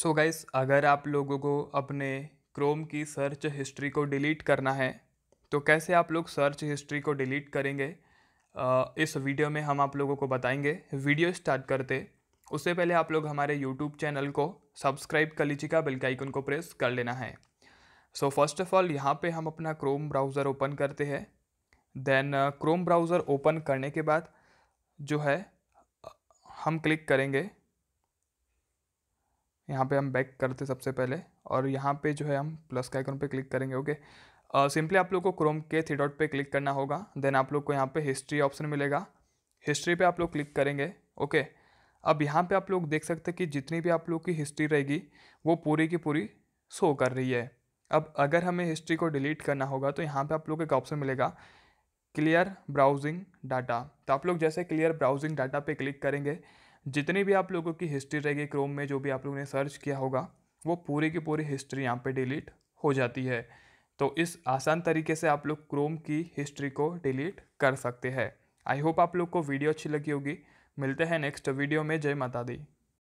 सो so guys अगर आप लोगों को अपने क्रोम की सर्च हिस्ट्री को डिलीट करना है तो कैसे आप लोग सर्च हिस्ट्री को डिलीट करेंगे इस वीडियो में हम आप लोगों को बताएंगे वीडियो स्टार्ट करते उससे पहले आप लोग हमारे यूट्यूब चैनल को सब्सक्राइब कर लीजिएगा बेल का आइकन को प्रेस कर लेना है सो फर्स्ट ऑफ ऑल यहाँ पे हम अपना क्रोम ब्राउज़र ओपन करते हैं देन क्रोम ब्राउज़र ओपन करने के बाद जो है हम क्लिक करेंगे यहाँ पे हम बैक करते सबसे पहले और यहाँ पे जो है हम प्लस का आइकन पे क्लिक करेंगे ओके सिंपली आप लोग को क्रोम के थ्री डॉट पे क्लिक करना होगा देन आप लोग को यहाँ पे हिस्ट्री ऑप्शन मिलेगा हिस्ट्री पे आप लोग क्लिक करेंगे ओके अब यहाँ पे आप लोग देख सकते हैं कि जितनी भी आप लोग की हिस्ट्री रहेगी वो पूरी की पूरी शो कर रही है अब अगर हमें हिस्ट्री को डिलीट करना होगा तो यहाँ पर आप लोग को एक ऑप्शन मिलेगा क्लियर ब्राउजिंग डाटा तो आप लोग जैसे क्लियर ब्राउजिंग डाटा पे क्लिक करेंगे जितनी भी आप लोगों की हिस्ट्री रहेगी क्रोम में जो भी आप लोगों ने सर्च किया होगा वो पूरी की पूरी हिस्ट्री यहाँ पे डिलीट हो जाती है तो इस आसान तरीके से आप लोग क्रोम की हिस्ट्री को डिलीट कर सकते हैं आई होप आप लोग को वीडियो अच्छी लगी होगी मिलते हैं नेक्स्ट वीडियो में जय माता दी